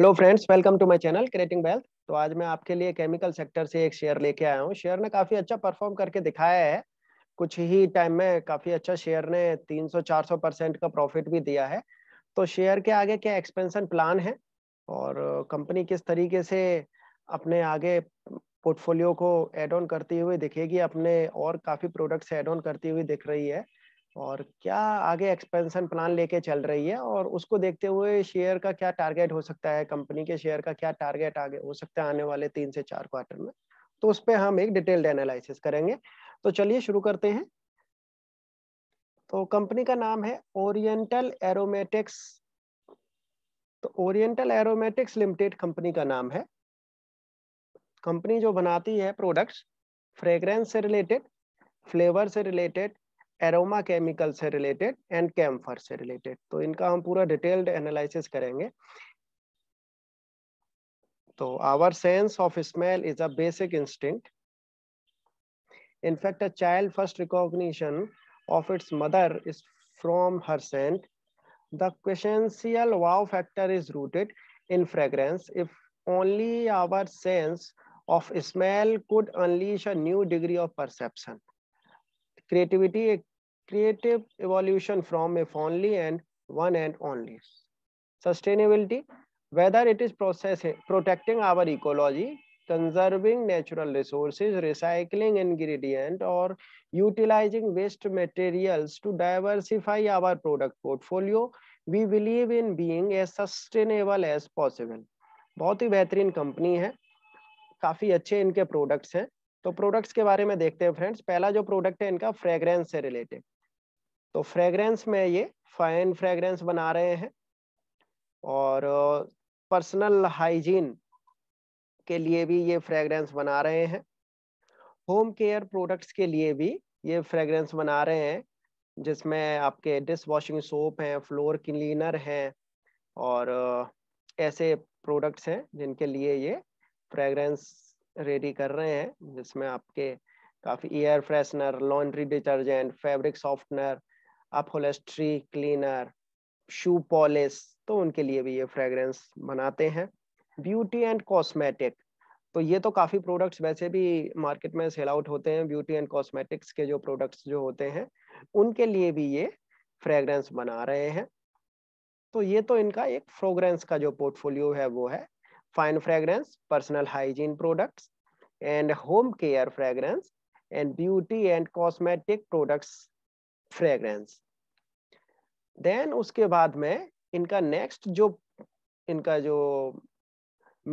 Hello friends welcome to my channel creating wealth तो आज मैं आपके लिए केमिकल सेक्टर से एक शेयर लेके आया हूँ शेयर ने काफी अच्छा परफॉर्म करके दिखाया है कुछ ही टाइम में काफी अच्छा शेयर ने 300-400 परसेंट का प्रॉफिट भी दिया है तो शेयर के आगे क्या एक्सपेंशन प्लान है और कंपनी किस तरीके से अपने आगे पोर्टफोलियो को एड ऑन करती हुई दिखेगी अपने और काफी प्रोडक्ट्स एड ऑन करती हुई दिख रही है और क्या आगे एक्सपेंशन प्लान लेके चल रही है और उसको देखते हुए शेयर का क्या टारगेट हो सकता है कंपनी के शेयर का क्या टारगेट आगे हो सकता है आने वाले तीन से चार क्वार्टर में तो उस पर हम एक डिटेल्ड एनालिसिस करेंगे तो चलिए शुरू करते हैं तो कंपनी का नाम है ओरिएंटल एरोमेटिक्स तो ओरिएंटल एरोमेटिक्स लिमिटेड कंपनी का नाम है कंपनी जो बनाती है प्रोडक्ट्स फ्रेग्रेंस से रिलेटेड फ्लेवर से रिलेटेड एरोमा केमिकल से रिलेटेड एंड कैम्फर से रिलेटेड तो इनका हम पूरा डिटेल्ड एनालिसिस करेंगे तो our sense of smell is a basic instinct in fact a child first recognition of its mother is from her scent the quintessential wow factor is rooted in fragrance if only our sense of smell could unleash a of perception creativity एक creative evolution from a only and one and only. Sustainability, whether it is process protecting our ecology, conserving natural resources, recycling ingredient, or utilizing waste materials to diversify our product portfolio, we believe in being as sustainable as possible. bahut hi behtareen company hai काफ़ी अच्छे इनके products हैं तो products के बारे में देखते हैं फ्रेंड्स पहला जो प्रोडक्ट है इनका फ्रेग्रेंस से रिलेटेड तो फ्रेगरेंस में ये फाइन फ्रेगरेंस बना रहे हैं और पर्सनल हाइजीन के लिए भी ये फ्रेगरेंस बना रहे हैं होम केयर प्रोडक्ट्स के लिए भी ये फ्रेगरेंस बना रहे हैं जिसमें आपके डिश वॉशिंग सोप हैं फ्लोर क्लीनर हैं और ऐसे प्रोडक्ट्स हैं जिनके लिए ये फ्रेगरेंस रेडी कर रहे हैं जिसमें आपके काफ़ी air freshener laundry detergent fabric softener upholstery cleaner shoe polish तो उनके लिए भी ये फ्रेगरेंस बनाते हैं ब्यूटी एंड कॉस्मेटिक तो ये तो काफ़ी प्रोडक्ट्स वैसे भी मार्केट में सेल आउट होते हैं ब्यूटी एंड कॉस्मेटिक्स के जो प्रोडक्ट्स जो होते हैं उनके लिए भी ये फ्रेगरेंस बना रहे हैं तो ये तो इनका एक फ्रोग्रेंस का जो पोर्टफोलियो है वो है fine fragrance personal hygiene products and home care fragrance and beauty and cosmetic products fragrance then उसके बाद में इनका नेक्स्ट जो इनका जो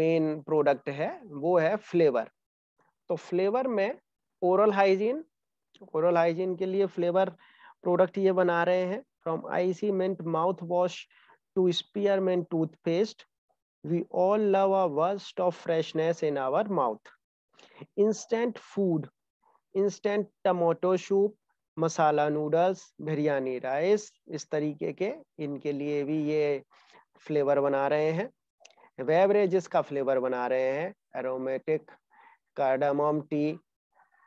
मेन प्रोडक्ट है वो है फ्लेवर तो फ्लेवर में ओरल हाइजीन ओरल हाइजीन के लिए फ्लेवर प्रोडक्ट ये बना रहे हैं from icy mint mouthwash to spear toothpaste we all love a burst of freshness in our mouth instant food instant tomato soup masala noodles biryani rice इस तरीके के इनके लिए भी ये फ्लेवर बना रहे हैं बेवरेजेस का फ्लेवर बना रहे हैं aromatic cardamom tea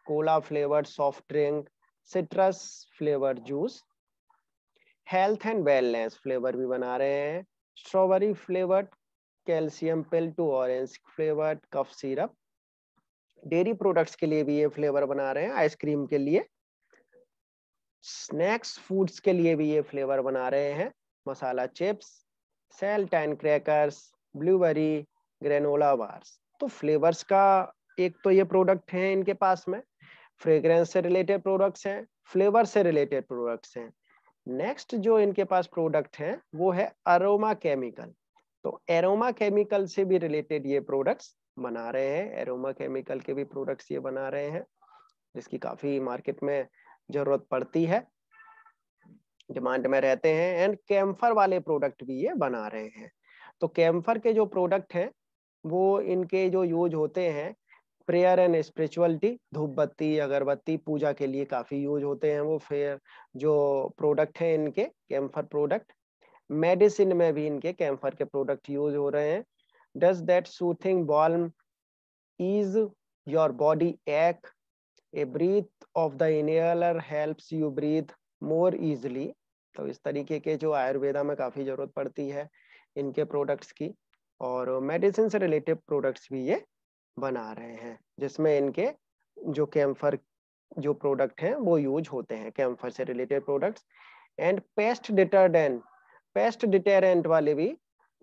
cola flavour soft drink citrus flavour juice health and wellness flavour भी बना रहे हैं strawberry flavour calcium pill to orange flavoured cough syrup dairy products के लिए भी ये फ्लेवर बना रहे हैं आइसक्रीम के लिए स्नैक्स फूड्स के लिए भी ये फ्लेवर बना रहे हैं masala chips saltine crackers blueberry granola bars तो फ्लेवर्स का एक तो ये प्रोडक्ट है इनके पास में फ्रेग्रेंस से रिलेटेड प्रोडक्ट्स हैं फ्लेवर से रिलेटेड प्रोडक्ट्स हैं नेक्स्ट जो इनके पास प्रोडक्ट हैं वो है अरोमा केमिकल तो एरोमा केमिकल से भी रिलेटेड ये प्रोडक्ट्स बना रहे हैं एरोमा केमिकल के भी प्रोडक्ट्स ये बना रहे हैं जिसकी काफ़ी मार्केट में जरूरत पड़ती है डिमांड में रहते हैं एंड कैम्फर वाले प्रोडक्ट भी ये बना रहे हैं तो कैम्फर के जो प्रोडक्ट हैं वो इनके जो यूज होते हैं प्रेयर एंड स्पिरिचुअलिटी धूप बत्ती अगरबत्ती पूजा के लिए काफ़ी यूज होते हैं वो फिर जो प्रोडक्ट है इनके कैम्फर प्रोडक्ट मेडिसिन में भी इनके कैम्फर के प्रोडक्ट यूज हो रहे हैं does that soothing balm ease your body ache a breath of the inhaler helps you breathe more easily तो इस तरीके के जो आयुर्वेदा में काफ़ी ज़रूरत पड़ती है इनके प्रोडक्ट्स की और मेडिसिन से रिलेटेड प्रोडक्ट्स भी ये बना रहे हैं जिसमें इनके जो कैम्फर जो प्रोडक्ट हैं वो यूज होते हैं कैम्फर से related products and paste detergent paste detergent वाले भी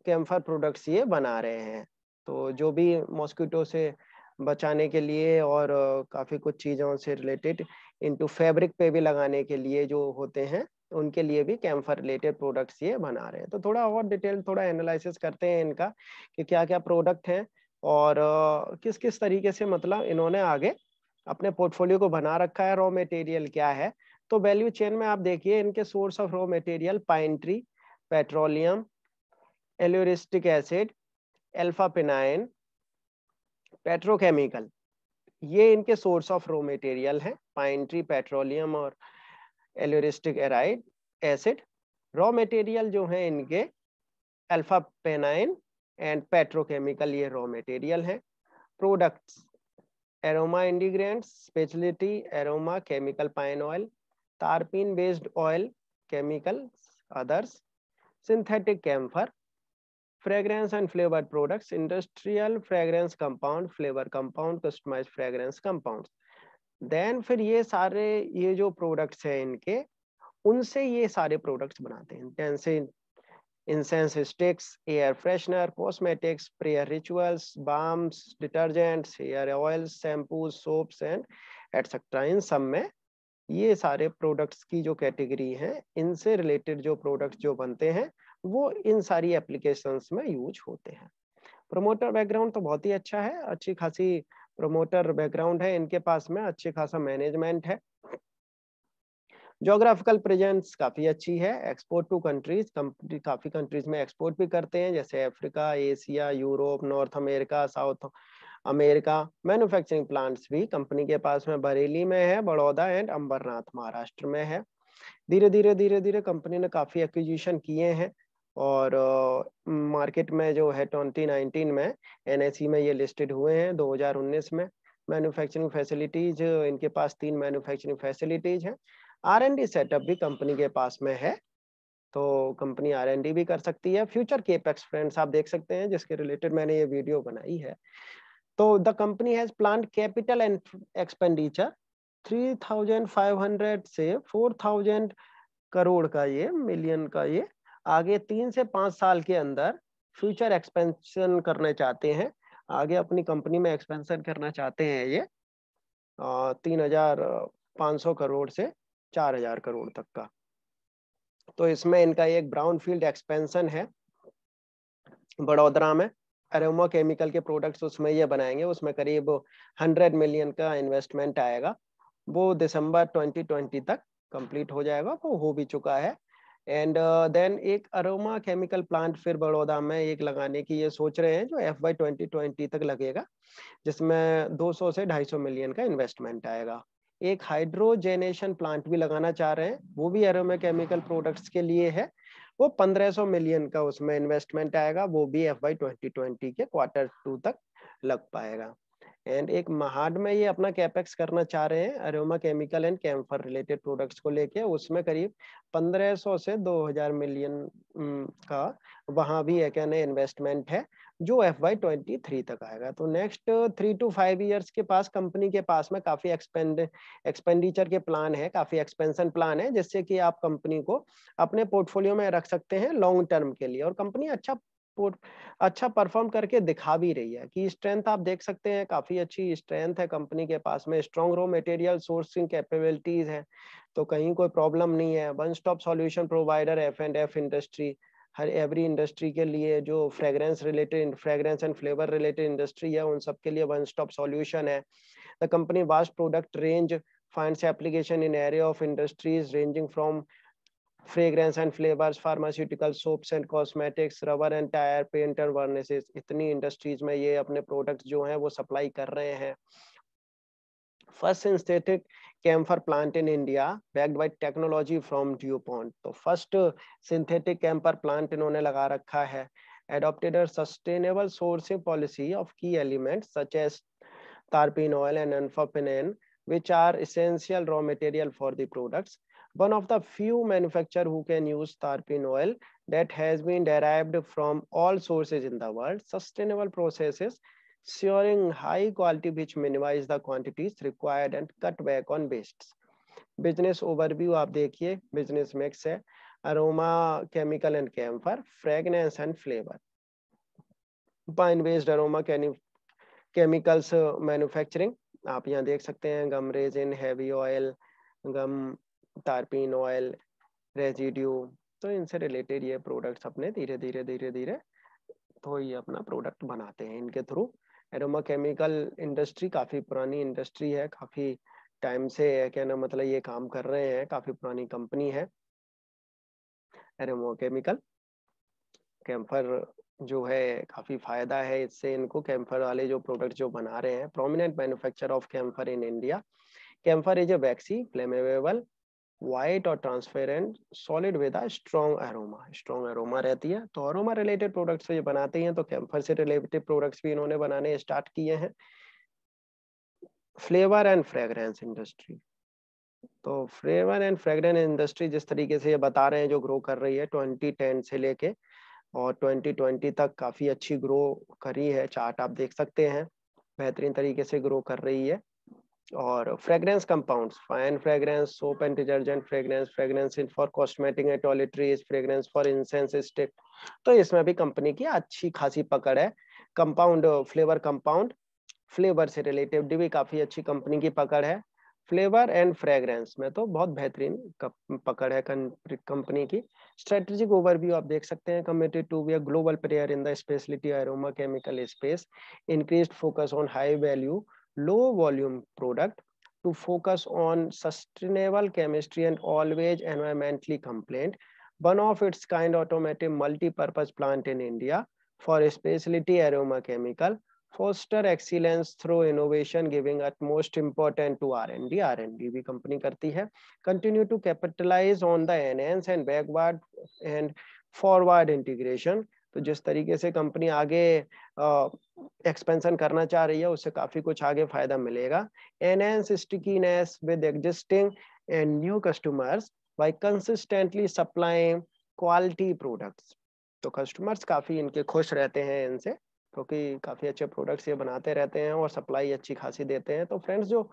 कैम्फर प्रोडक्ट्स ये बना रहे हैं तो जो भी मॉस्किटो से बचाने के लिए और काफ़ी कुछ चीज़ों से रिलेटेड इनटू फैब्रिक पे भी लगाने के लिए जो होते हैं उनके लिए भी कैम्फर रिलेटेड प्रोडक्ट्स ये बना रहे हैं तो थोड़ा और डिटेल थोड़ा एनालिसिस करते हैं इनका कि क्या क्या प्रोडक्ट हैं और किस किस तरीके से मतलब इन्होंने आगे अपने पोर्टफोलियो को बना रखा है रॉ मटेरियल क्या है तो वैल्यू चेन में आप देखिए इनके source of raw material pine tree petroleum aleuritic acid alpha pinene petrochemical ये इनके सोर्स ऑफ रॉ मटेरियल हैं पाइन ट्री पेट्रोलियम और aleuritic arid acid raw material जो है इनके अल्फा पेनाइन एंड पेट्रोकेमिकल ये रॉ मटेरियल हैं products aroma ingredients speciality aroma chemical pine oil तारपीन based oil chemical others synthetic camphor fragrance and flavor products industrial fragrance compound flavor compound customized fragrance compounds then फिर ये सारे ये जो products हैं इनके उनसे ये सारे प्रोडक्ट्स बनाते हैं जैसे incense sticks air freshener cosmetics prayer rituals balms detergents hair oils shampoos soaps and etcetera इन सब में ये सारे प्रोडक्ट्स की जो कैटेगरी है इनसे रिलेटेड जो प्रोडक्ट्स जो बनते हैं वो इन सारी एप्लीकेशन में यूज होते हैं प्रोमोटर बैकग्राउंड तो बहुत ही अच्छा है अच्छी खासी प्रोमोटर बैकग्राउंड है इनके पास में अच्छी खासा मैनेजमेंट है जोग्राफिकल प्रेजेंस काफ़ी अच्छी है एक्सपोर्ट टू कंट्रीज कंपनी काफ़ी कंट्रीज में एक्सपोर्ट भी करते हैं जैसे Africa Asia Europe North America South America manufacturing plants भी कंपनी के पास में बरेली में है बड़ौदा एंड अंबरनाथ महाराष्ट्र में है धीरे धीरे धीरे धीरे कंपनी ने काफ़ी एक्विजिशन किए हैं और मार्केट में जो है नाइनटीन में एन e में ये लिस्टेड हुए हैं 2019 में मैन्युफैक्चरिंग फैसिलिटीज इनके पास तीन मैन्युफैक्चरिंग फैसिलिटीज हैं आर एन डी सेटअप भी कंपनी के पास में है तो कंपनी आर एन डी भी कर सकती है फ्यूचर केपेक्स फ्रेंड्स आप देख सकते हैं जिसके रिलेटेड मैंने ये वीडियो बनाई है तो the company has plan capital and expenditure 3,500 से 4,000 करोड़ का ये मिलियन का ये आगे तीन से पाँच साल के अंदर फ्यूचर एक्सपेंशन करना चाहते हैं आगे अपनी कंपनी में एक्सपेंशन करना चाहते हैं ये तीन हजार पाँच सौ करोड़ से चार हजार करोड़ तक का तो इसमें इनका एक ब्राउन फील्ड एक्सपेंशन है बड़ोदरा में अरोमा केमिकल के प्रोडक्ट्स उसमें ये बनाएंगे उसमें करीब हंड्रेड मिलियन का इन्वेस्टमेंट आएगा वो दिसंबर 2020 तक कंप्लीट हो जाएगा वो हो भी चुका है एंड देन uh, एक अरोमा केमिकल प्लांट फिर बड़ौदा में एक लगाने की ये सोच रहे हैं जो एफ बाई ट्वेंटी ट्वेंटी तक लगेगा जिसमें 200 से 250 मिलियन का इन्वेस्टमेंट आएगा एक हाइड्रोजेनेशन प्लांट भी लगाना चाह रहे हैं वो भी अरोमा केमिकल प्रोडक्ट्स के लिए है वो 1500 मिलियन का उसमें इन्वेस्टमेंट आएगा वो भी एफ बाई ट्वेंटी के क्वार्टर टू तक लग पाएगा एंड एक महाड में ये अपना कैपेक्स करना चाह रहे हैं aroma chemical and camphor related products को लेके उसमें करीब 1500 से 2000 मिलियन का वहां भी एक इन्वेस्टमेंट है जो एफ वाई ट्वेंटी थ्री तक आएगा तो next three to five years के पास कंपनी के पास में काफी एक्सपेंड एक्सपेंडिचर के प्लान है काफी एक्सपेंशन प्लान है जिससे कि आप कंपनी को अपने पोर्टफोलियो में रख सकते हैं लॉन्ग टर्म के लिए और कंपनी अच्छा अच्छा परफॉर्म करके दिखा भी रही है कि स्ट्रेंथ आप देख सकते हैं काफी अच्छी स्ट्रेंथ है कंपनी के पास में strong raw material sourcing capabilities है तो कहीं कोई प्रॉब्लम नहीं है one stop solution provider F and F industry हर एवरी इंडस्ट्री के लिए जो fragrance related fragrance and flavour related industry है उन सब के लिए वन स्टॉप सॉल्यूशन है the company vast product range finds application in area of industries ranging from fragrance and flavours pharmaceutical soaps and cosmetics rubber and tyre paint and varnishes इतनी industries में ये अपने प्रोडक्ट्स जो हैं वो supply कर रहे हैं first synthetic camphor plant in India backed by technology from DuPont तो फर्स्ट सिंथेटिक कैम्फर प्लांट इन्होंने लगा रखा है adopted sustainable sourcing policy of की key सच एस तारपिन ऑयल एंड एनफोपिन which are essential raw raw for the products one of the few manufacturer who can use tarpin oil that has been derived from all sources in the world. Sustainable processes securing high quality which minimize the quantities required and cut back on wastes. Business overview आप देखिए business mix है aroma chemical and camphor fragrance and flavour pine based aroma chemicals manufacturing आप यहाँ देख सकते हैं gum resin heavy oil gum तारपीन oil residue तो इनसे रिलेटेड ये प्रोडक्ट्स अपने धीरे धीरे धीरे धीरे तो ये अपना प्रोडक्ट बनाते हैं इनके थ्रू एरोमा केमिकल इंडस्ट्री काफ़ी पुरानी इंडस्ट्री है काफ़ी टाइम से है क्या ना मतलब ये काम कर रहे हैं काफ़ी पुरानी कंपनी है एरोमा केमिकल कैम्फर जो है काफ़ी फ़ायदा है इससे इनको कैम्फर वाले जो प्रोडक्ट जो बना रहे हैं prominent manufacture of camphor in India camphor is a waxy flammable white और transparent solid with strong aroma strong aroma रहती है तो एरोमा रिलेटेड प्रोडक्ट्स ये बनाते हैं तो कैम्फर से रिलेटेड प्रोडक्ट्स भी इन्होंने बनाने स्टार्ट किए हैं फ्लेवर एंड फ्रेग्रेंस इंडस्ट्री तो फ्लेवर एंड फ्रेग्रेंस इंडस्ट्री जिस तरीके से ये बता रहे हैं जो ग्रो कर रही है ट्वेंटी टेन से लेके और 2020 तक काफ़ी अच्छी ग्रो करी है चार्ट आप देख सकते हैं बेहतरीन तरीके से ग्रो कर रही है और fragrance compounds fine fragrance soap and detergent fragrance fragrance in for cosmetic and toiletries fragrance for incense stick तो इसमें भी कंपनी की अच्छी खासी पकड़ है कंपाउंड फ्लेवर कंपाउंड फ्लेवर से रिलेटेड भी काफी अच्छी कंपनी की पकड़ है फ्लेवर एंड फ्रेग्रेंस में तो बहुत बेहतरीन पकड़ है कंपनी की स्ट्रेटेजिक ओवरव्यू आप देख सकते हैं committed to be a global player in the speciality aroma chemical space increase focus on high value low volume product to focus on sustainable chemistry and always environmentally compliant. One of its kind automated multi-purpose plant in India for specialty aroma chemical foster excellence through innovation giving utmost important to R&D. R&D we company करती है. Continue to capitalize on the enhance and backward and forward integration तो जिस तरीके से company आगे expansion करना चाह रही है उससे काफी कुछ आगे फायदा मिलेगा enhance stickiness with existing and new customers by consistently supplying quality products तो कस्टमर्स काफी इनके खुश रहते हैं इनसे क्योंकि तो काफी अच्छे प्रोडक्ट्स ये बनाते रहते हैं और सप्लाई अच्छी खासी देते हैं तो फ्रेंड्स जो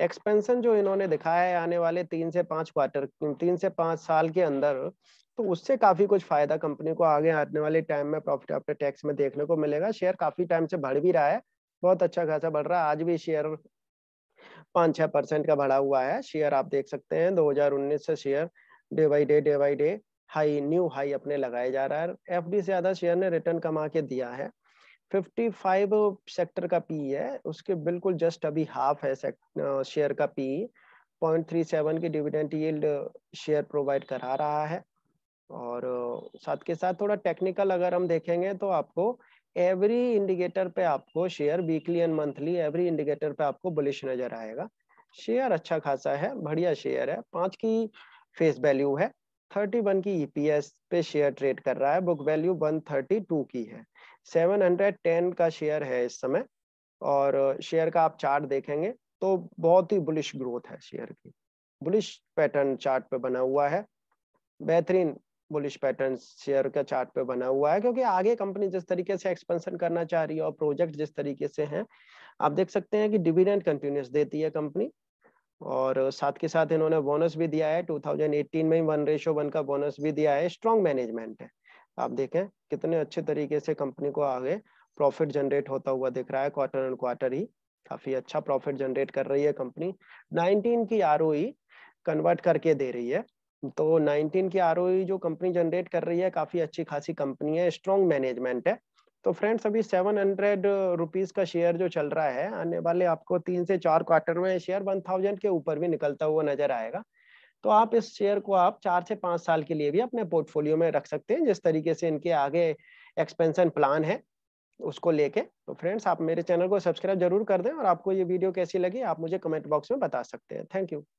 एक्सपेंशन जो इन्होंने दिखाया है आने वाले तीन से पाँच क्वार्टर तीन से पाँच साल के अंदर तो उससे काफी कुछ फायदा कंपनी को आगे आने वाले टाइम में प्रॉफिट आफ्टर टैक्स में देखने को मिलेगा शेयर काफी टाइम से बढ़ भी रहा है बहुत अच्छा खासा बढ़ रहा है आज भी शेयर पाँच छह परसेंट का बढ़ा हुआ है शेयर आप देख सकते हैं 2019 से share day by day day by day high new high अपने लगाए जा रहा है एफ से ज़्यादा शेयर ने रिटर्न कमा के दिया है 55 सेक्टर का पी है उसके बिल्कुल जस्ट अभी हाफ है शेयर का पी 0.37 की डिविडेंड यील्ड शेयर प्रोवाइड करा रहा है और साथ के साथ थोड़ा टेक्निकल अगर हम देखेंगे तो आपको एवरी इंडिकेटर पे आपको share weekly and monthly every indicator पे आपको बुलिश नजर आएगा शेयर अच्छा खासा है बढ़िया शेयर है पांच की फेस वैल्यू है थर्टी वन की ईपीएस e पे शेयर ट्रेड कर रहा है book value one thirty two की है सेवन हंड्रेड टेन का शेयर है इस समय और शेयर का आप चार्ट देखेंगे तो बहुत ही बुलिश ग्रोथ है शेयर की बुलिश पैटर्न चार्ट पे बना हुआ है बेहतरीन बुलिश पैटर्न शेयर का चार्ट पे बना हुआ है क्योंकि आगे कंपनी जिस तरीके से एक्सपेंशन करना चाह रही है और प्रोजेक्ट जिस तरीके से हैं आप देख सकते हैं कि डिविडेंड कंटिन्यूस देती है कंपनी और साथ के साथ इन्होंने बोनस भी दिया है 2018 में वन रेशो वन का बोनस भी दिया है स्ट्रॉन्ग मैनेजमेंट है आप देखें कितने अच्छे तरीके से कंपनी को आगे प्रॉफिट जनरेट होता हुआ दिख रहा है क्वार्टर एंड क्वार्टर ही काफी अच्छा प्रॉफिट जनरेट कर रही है कंपनी 19 की आर कन्वर्ट e करके दे रही है तो 19 की आर जो कंपनी जनरेट कर रही है काफी अच्छी खासी कंपनी है स्ट्रॉन्ग मैनेजमेंट है तो फ्रेंड्स अभी सेवन हंड्रेड रुपीज का शेयर जो चल रहा है आने वाले आपको तीन से चार क्वार्टर में शेयर वन थाउजेंड के ऊपर भी निकलता हुआ नजर आएगा तो आप इस शेयर को आप चार से पांच साल के लिए भी अपने पोर्टफोलियो में रख सकते हैं जिस तरीके से इनके आगे एक्सपेंशन प्लान है उसको लेके तो फ्रेंड्स आप मेरे चैनल को सब्सक्राइब जरूर कर दें और आपको ये वीडियो कैसी लगी आप मुझे कमेंट बॉक्स में बता सकते हैं थैंक यू